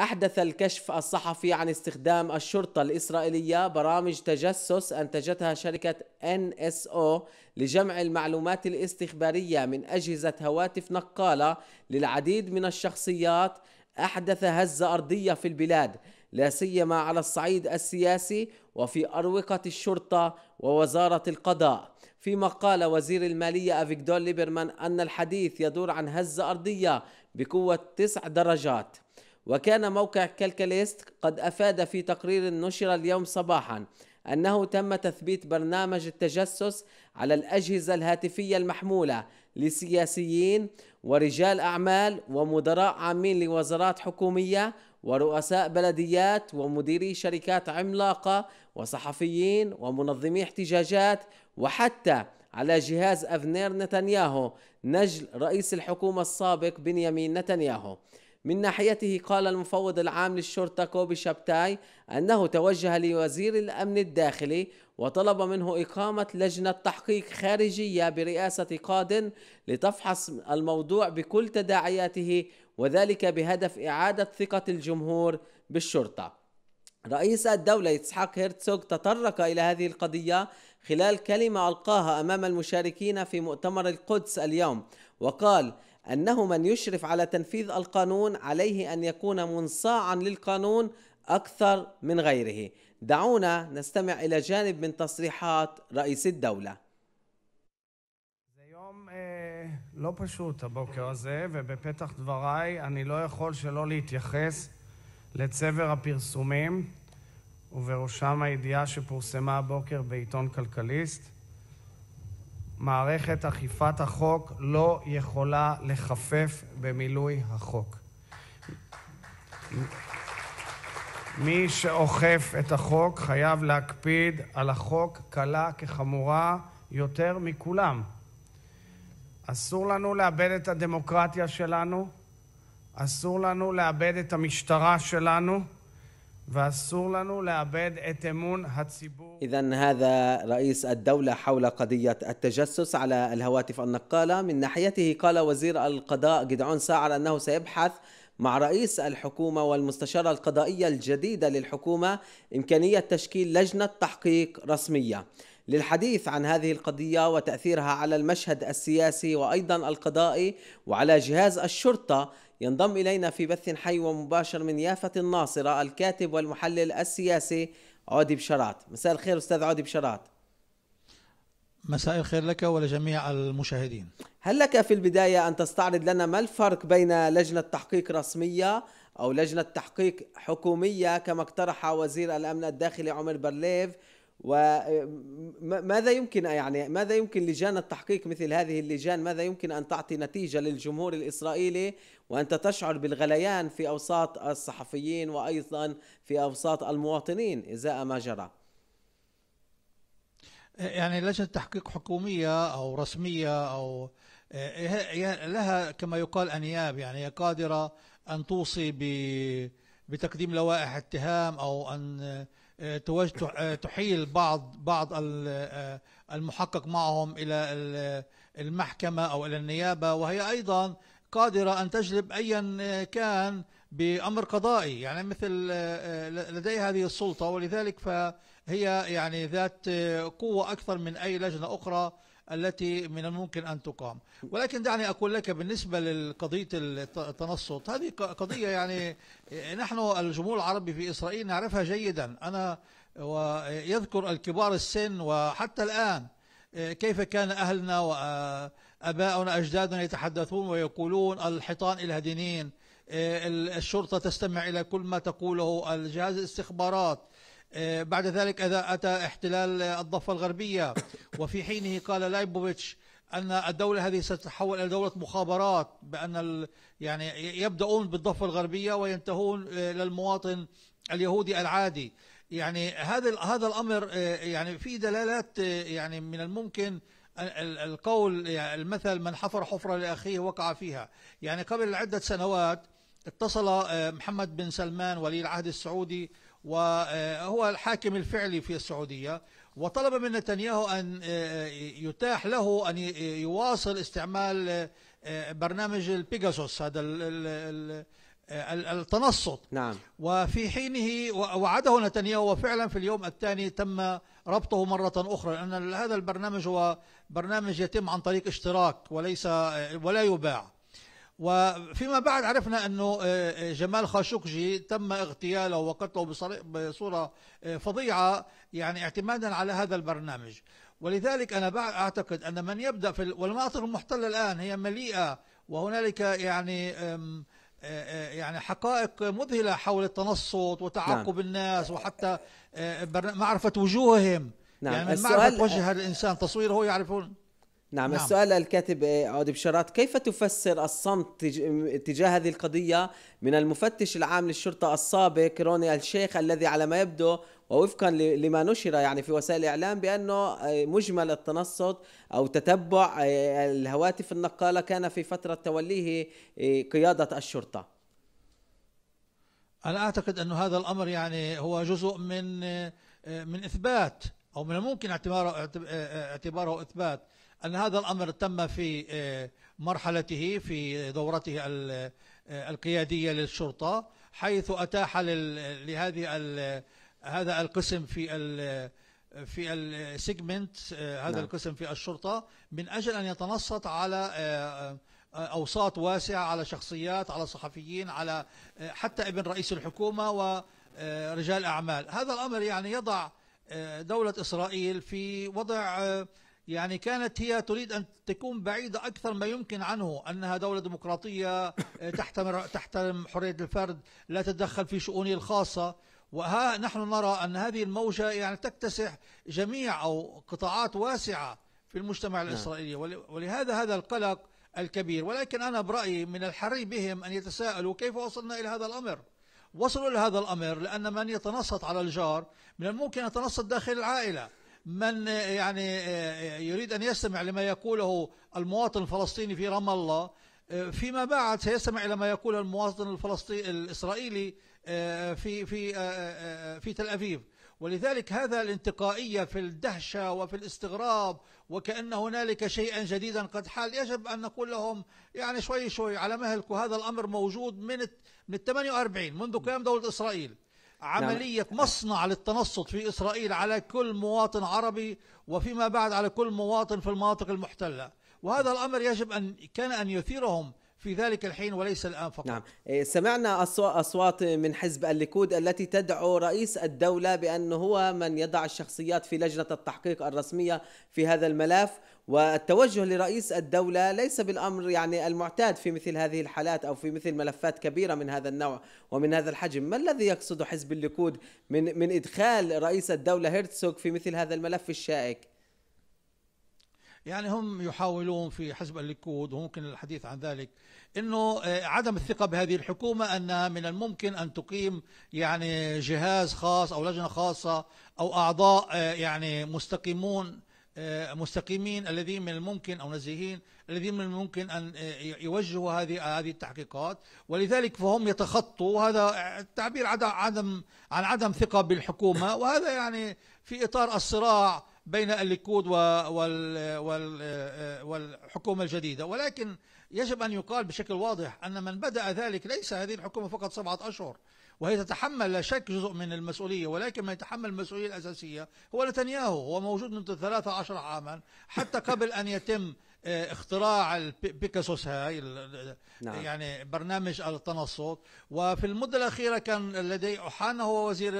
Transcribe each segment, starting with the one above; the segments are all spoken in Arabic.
أحدث الكشف الصحفي عن استخدام الشرطة الإسرائيلية برامج تجسس أنتجتها شركة NSO لجمع المعلومات الاستخبارية من أجهزة هواتف نقالة للعديد من الشخصيات أحدث هزة أرضية في البلاد لا سيما على الصعيد السياسي وفي أروقة الشرطة ووزارة القضاء فيما قال وزير المالية أفيغدور ليبرمان أن الحديث يدور عن هزة أرضية بقوة تسع درجات وكان موقع كالكاليست قد أفاد في تقرير نشر اليوم صباحا أنه تم تثبيت برنامج التجسس على الأجهزة الهاتفية المحمولة لسياسيين ورجال أعمال ومدراء عامين لوزارات حكومية ورؤساء بلديات ومديري شركات عملاقة وصحفيين ومنظمي احتجاجات وحتى على جهاز أفنير نتنياهو نجل رئيس الحكومة السابق بنيامين نتنياهو من ناحيته قال المفوض العام للشرطة كوبي شابتاي أنه توجه لوزير الأمن الداخلي وطلب منه إقامة لجنة تحقيق خارجية برئاسة قاد لتفحص الموضوع بكل تداعياته وذلك بهدف إعادة ثقة الجمهور بالشرطة رئيس الدولة إسحاق هيرتسوغ تطرق إلى هذه القضية خلال كلمة ألقاها أمام المشاركين في مؤتمر القدس اليوم وقال أنه من يشرف على تنفيذ القانون عليه أن يكون منصاعا للقانون أكثر من غيره دعونا نستمع إلى جانب من تصريحات رئيس الدولة آه، לא פשוט הבוקר הזה, ובפתח דבריי אני לא יכול שלא להתייחס לצבר הפרסומים, ובראשם הידיעה שפורסמה הבוקר בעיתון כלכליסט, מערכת אכיפת החוק לא יכולה לחפף במילוי החוק. מי שאוכף את החוק חייב להקפיד על החוק קלה כחמורה יותר מכולם. אסור לנו לאבד את הדמוקרטיה שלנו, אסור לנו לאבד את המשטרה שלנו, إذا هذا رئيس الدولة حول قضية التجسس على الهواتف النقالة من ناحيته قال وزير القضاء جدعون ساعر أنه سيبحث مع رئيس الحكومة والمستشارة القضائية الجديدة للحكومة إمكانية تشكيل لجنة تحقيق رسمية للحديث عن هذه القضية وتأثيرها على المشهد السياسي وأيضا القضائي وعلى جهاز الشرطة ينضم إلينا في بث حي ومباشر من يافة الناصرة الكاتب والمحلل السياسي عودي بشرات مساء الخير أستاذ عودي بشرات مساء الخير لك ولجميع المشاهدين هل لك في البداية أن تستعرض لنا ما الفرق بين لجنة تحقيق رسمية أو لجنة تحقيق حكومية كما اقترح وزير الأمن الداخلي عمر برليف وماذا يمكن يعني ماذا يمكن لجان التحقيق مثل هذه اللجان ماذا يمكن ان تعطي نتيجه للجمهور الاسرائيلي وانت تشعر بالغليان في اوساط الصحفيين وايضا في اوساط المواطنين ازاء ما جرى؟ يعني لجنه تحقيق حكوميه او رسميه او إيه، إيه، لها كما يقال انياب يعني هي قادره ان توصي بتقديم لوائح اتهام او ان تحيل بعض بعض المحقق معهم الى المحكمه او الى النيابه وهي ايضا قادره ان تجلب ايا كان بامر قضائي يعني مثل آه، آه، لديها هذه السلطه ولذلك فهي يعني ذات قوه اكثر من اي لجنه اخرى التي من الممكن أن تقام ولكن دعني أقول لك بالنسبة لقضية التنصت هذه قضية يعني نحن الجمهور العربي في إسرائيل نعرفها جيدا أنا ويذكر الكبار السن وحتى الآن كيف كان أهلنا وأباؤنا أجدادنا يتحدثون ويقولون الحيطان الهدينين الشرطة تستمع إلى كل ما تقوله الجهاز الاستخبارات آه، بعد ذلك اذا أتى احتلال الضفة الغربية وفي حينه قال لايبوفيتش أن الدولة هذه ستتحول إلى دولة مخابرات بأن يعني يبدأون بالضفة الغربية وينتهون آه، للمواطن اليهودي العادي يعني هذا هذا الأمر آه، يعني في دلالات يعني من الممكن القول المثل من حفر حفرة لأخيه وقع فيها يعني قبل عدة سنوات اتصل محمد بن سلمان ولي العهد السعودي وهو الحاكم الفعلي في السعودية وطلب من نتنياهو أن آه، آه، يتاح له أن يواصل استعمال آه، برنامج البيجاسوس هذا التنصت نعم وفي حينه وعده نتنياهو وفعلا في اليوم الثاني تم ربطه مرة أخرى لأن هذا البرنامج هو برنامج يتم عن طريق اشتراك وليس ولا يباع وفيما بعد عرفنا انه آه، آه، جمال خاشقجي تم اغتياله وقتله بصوره آه، فظيعه يعني اعتمادا على هذا البرنامج ولذلك انا اعتقد ان من يبدا في والمناطق المحتله الان هي مليئه وهنالك يعني يعني حقائق مذهله حول التنصت وتعقب نعم. الناس وحتى معرفه وجوههم نعم. يعني من معرفه وجه الانسان تصويره يعرفون نعم, نعم. السؤال للكاتب آه، عودي بشارات كيف تفسر الصمت تجاه هذه القضية من المفتش العام للشرطة السابق روني الشيخ الذي على ما يبدو ووفقا لما نشر يعني في وسائل الإعلام بأنه آه، مجمل التنصت أو تتبع آه، الهواتف النقالة كان في فترة توليه قيادة الشرطة أنا أعتقد أن هذا الأمر يعني هو جزء من من إثبات أو من الممكن اعتباره اعتباره إثبات أن هذا الأمر تم في آه، مرحلته في دورته آه، القيادية للشرطة حيث أتاح لهذه هذا القسم في في السيجمنت آه، هذا نعم. القسم في الشرطة من أجل أن يتنصت على أوساط واسعة على شخصيات على صحفيين على حتى ابن رئيس الحكومة ورجال أعمال هذا الأمر يعني يضع دولة إسرائيل في وضع يعني كانت هي تريد أن تكون بعيدة أكثر ما يمكن عنه أنها دولة ديمقراطية آه، تحترم, تحترم حرية الفرد لا تتدخل في شؤونه الخاصة وها نحن نرى أن هذه الموجة يعني تكتسح جميع أو قطاعات واسعة في المجتمع نعم. الإسرائيلي ولهذا هذا القلق الكبير ولكن أنا برأيي من الحري بهم أن يتساءلوا كيف وصلنا إلى هذا الأمر وصلوا الى هذا الأمر لأن من يتنصت على الجار من الممكن أن يتنصت داخل العائلة من آه، يعني آه، آه، يريد أن يستمع لما يقوله المواطن الفلسطيني في رام الله فيما بعد سيستمع إلى ما يقول المواطن الفلسطيني الإسرائيلي في في في تل أبيب ولذلك هذا الانتقائية في الدهشة وفي الاستغراب وكأن هنالك شيئا جديدا قد حال يجب أن نقول لهم يعني شوي شوي على مهلكم هذا الأمر موجود من من 48 منذ قيام دولة إسرائيل نعم. عملية نعم. مصنع للتنصت في إسرائيل على كل مواطن عربي وفيما بعد على كل مواطن في المناطق المحتلة وهذا الأمر يجب أن كان أن يثيرهم في ذلك الحين وليس الآن فقط نعم إيه، سمعنا أصوات من حزب الليكود التي تدعو رئيس الدولة بأنه هو من يضع الشخصيات في لجنة التحقيق الرسمية في هذا الملف والتوجه لرئيس الدولة ليس بالأمر يعني المعتاد في مثل هذه الحالات أو في مثل ملفات كبيرة من هذا النوع ومن هذا الحجم ما الذي يقصد حزب الليكود من, من إدخال رئيس الدولة هيرتسوك في مثل هذا الملف الشائك؟ يعني هم يحاولون في حزب الليكود وممكن الحديث عن ذلك انه آه، عدم الثقه بهذه الحكومه انها من الممكن ان تقيم يعني جهاز خاص او لجنه خاصه او اعضاء آه، يعني مستقيمون آه، مستقيمين الذين من الممكن او نزيهين الذين من الممكن ان يوجهوا هذه هذه التحقيقات ولذلك فهم يتخطوا هذا التعبير عدم عدم عن عدم ثقه بالحكومه وهذا يعني في اطار الصراع بين الليكود والحكومة الجديدة ولكن يجب أن يقال بشكل واضح أن من بدأ ذلك ليس هذه الحكومة فقط سبعة أشهر وهي تتحمل لا شك جزء من المسؤولية ولكن من يتحمل المسؤولية الأساسية هو نتنياهو هو موجود منذ 13 عاما حتى قبل أن يتم آه، اختراع البيكاسوس هاي نعم. يعني برنامج التنصت وفي المدة الأخيرة كان لدي أحانا هو وزير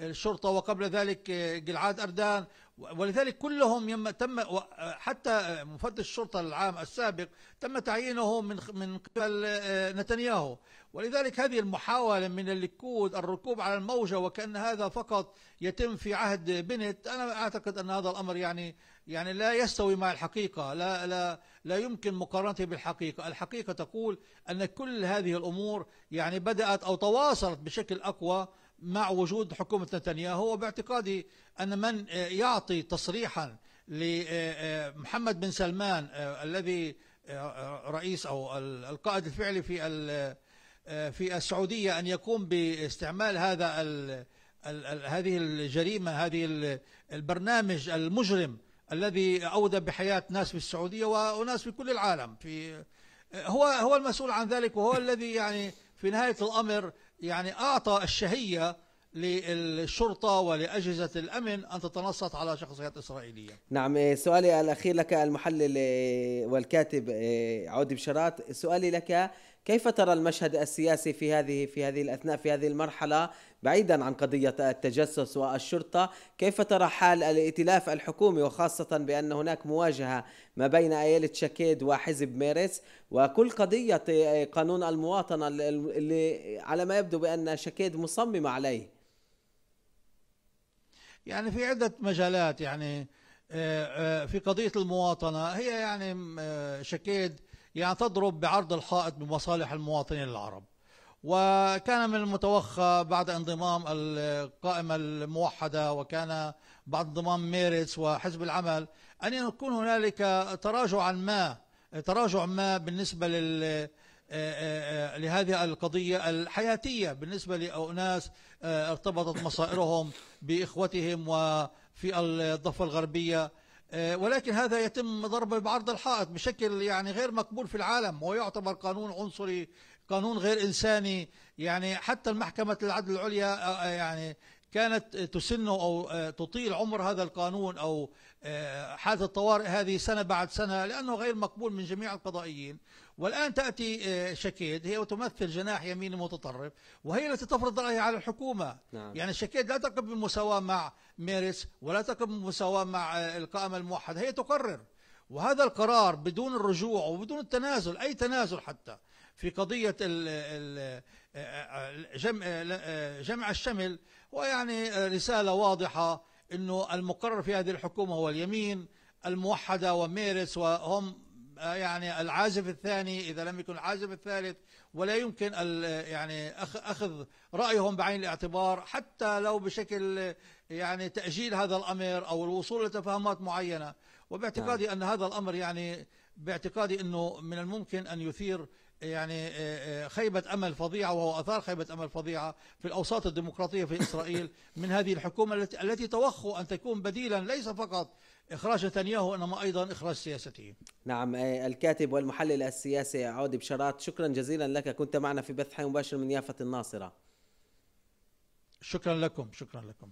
الشرطة وقبل ذلك آه، جلعاد أردان ولذلك كلهم يم تم آه، حتى آه، مفتش الشرطة العام السابق تم تعيينه من من قبل نتنياهو ولذلك هذه المحاولة من الليكود الركوب على الموجة وكأن هذا فقط يتم في عهد بنت أنا أعتقد أن هذا الأمر يعني يعني لا يستوي مع الحقيقة لا لا لا يمكن مقارنته بالحقيقة الحقيقة تقول أن كل هذه الأمور يعني بدأت أو تواصلت بشكل أقوى مع وجود حكومة نتنياهو وباعتقادي أن من يعطي تصريحا لمحمد آه، آه، بن سلمان آه، الذي رئيس أو القائد الفعلي في في السعودية أن يقوم باستعمال هذا هذه الجريمة هذه البرنامج المجرم الذي أودى بحياة ناس في السعودية وناس في كل العالم في هو هو المسؤول عن ذلك وهو الذي يعني في نهاية الأمر يعني أعطى الشهية للشرطة ولأجهزة الأمن أن تتنصت على شخصيات إسرائيلية نعم إيه، سؤالي الأخير لك المحلل إيه، والكاتب إيه، عودي بشرات سؤالي لك كيف ترى المشهد السياسي في هذه في هذه الاثناء في هذه المرحله بعيدا عن قضيه التجسس والشرطه، كيف ترى حال الائتلاف الحكومي وخاصه بان هناك مواجهه ما بين ايالة شكيد وحزب ميرس وكل قضيه قانون المواطنه اللي على ما يبدو بان شكيد مصممه عليه. يعني في عده مجالات يعني آه، آه، في قضيه المواطنه هي يعني آه، شكيد يعني تضرب بعرض الحائط بمصالح المواطنين العرب وكان من المتوخى بعد انضمام القائمة الموحدة وكان بعد انضمام ميرس وحزب العمل أن يكون هنالك تراجعا ما تراجع ما بالنسبة لل لهذه القضية الحياتية بالنسبة لأناس ارتبطت مصائرهم بإخوتهم وفي الضفة الغربية آه، ولكن هذا يتم ضربه بعرض الحائط بشكل يعني غير مقبول في العالم ويعتبر قانون عنصري قانون غير إنساني يعني حتى المحكمة العدل العليا آه، آه، يعني كانت تسنه أو تطيل عمر هذا القانون أو آه، حالة الطوارئ هذه سنة بعد سنة لأنه غير مقبول من جميع القضائيين والآن تأتي آه، شكيد هي وتمثل جناح يمين متطرف وهي التي تفرض رأيها على الحكومة نعم. يعني شكيد لا تقف بالمساواة مع ميرس ولا تقف بالمساواة مع آه، القائمة الموحدة هي تقرر وهذا القرار بدون الرجوع وبدون التنازل أي تنازل حتى في قضية جمع الشمل ويعني رسالة واضحة أنه المقرر في هذه الحكومة هو اليمين الموحدة وميرس وهم آه، يعني العازف الثاني إذا لم يكن العازف الثالث ولا يمكن يعني أخذ رأيهم بعين الاعتبار حتى لو بشكل يعني تأجيل هذا الأمر أو الوصول لتفاهمات معينة وباعتقادي نعم. أن هذا الأمر يعني باعتقادي أنه من الممكن أن يثير يعني آه، آه، خيبة أمل فظيعة وهو أثار خيبة أمل فظيعة في الأوساط الديمقراطية في إسرائيل من هذه الحكومة التي توخوا أن تكون بديلا ليس فقط إخراج نتنياهو إنما أيضا إخراج سياسته نعم آه، الكاتب والمحلل السياسي عودي بشارات شكرا جزيلا لك كنت معنا في بث حي مباشر من يافة الناصرة شكرا لكم شكرا لكم